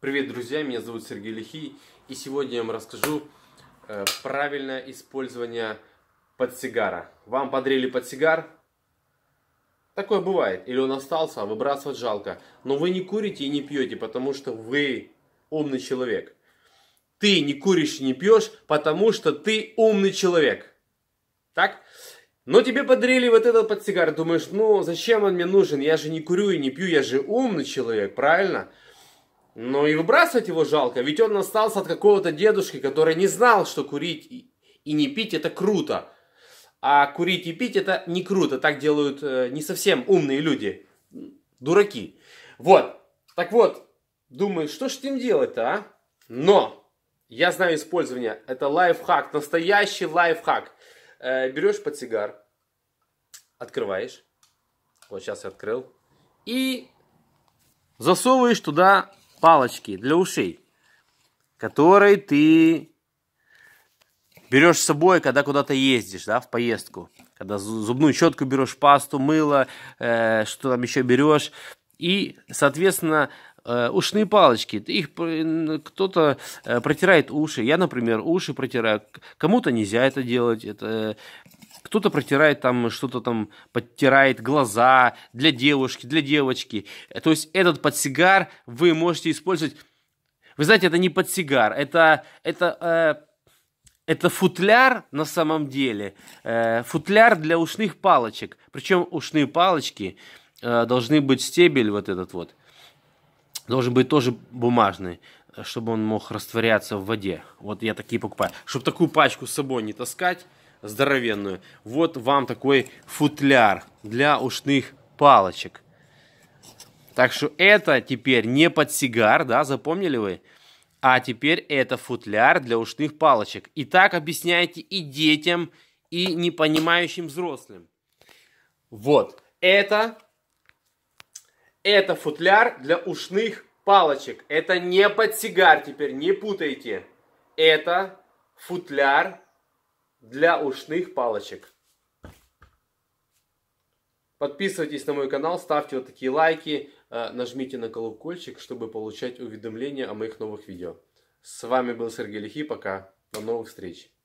Привет, друзья! Меня зовут Сергей Лихий, и сегодня я вам расскажу э, правильное использование подсигара. Вам подрели подсигар? Такое бывает. Или он остался, а выбрасывать жалко. Но вы не курите и не пьете, потому что вы умный человек. Ты не куришь и не пьешь, потому что ты умный человек. Так? Но тебе подарили вот этот подсигар, думаешь, ну зачем он мне нужен, я же не курю и не пью, я же умный человек, правильно? Правильно? Но и выбрасывать его жалко, ведь он остался от какого-то дедушки, который не знал, что курить и не пить это круто. А курить и пить это не круто, так делают э, не совсем умные люди, дураки. Вот, так вот, думаю, что ж им делать-то, а? Но, я знаю использование, это лайфхак, настоящий лайфхак. Э, берешь подсигар, открываешь, вот сейчас я открыл, и засовываешь туда палочки для ушей, которые ты берешь с собой, когда куда-то ездишь, да, в поездку. Когда зубную щетку берешь, пасту, мыло, э, что там еще берешь. И, соответственно, Э, ушные палочки. Их кто-то э, протирает уши. Я, например, уши протираю. Кому-то нельзя это делать. Это э, кто-то протирает там что-то там, подтирает глаза для девушки, для девочки. То есть этот подсигар вы можете использовать. Вы знаете, это не подсигар, это это э, это футляр на самом деле, э, футляр для ушных палочек. Причем ушные палочки э, должны быть стебель вот этот вот должен быть тоже бумажный, чтобы он мог растворяться в воде. Вот я такие покупаю. Чтобы такую пачку с собой не таскать, здоровенную, вот вам такой футляр для ушных палочек. Так что это теперь не под сигар, да, запомнили вы? А теперь это футляр для ушных палочек. И так объясняйте и детям, и непонимающим взрослым. Вот, это это футляр для ушных палочек. Это не подсигар теперь, не путайте. Это футляр для ушных палочек. Подписывайтесь на мой канал, ставьте вот такие лайки, э, нажмите на колокольчик, чтобы получать уведомления о моих новых видео. С вами был Сергей Лихи, пока, до новых встреч.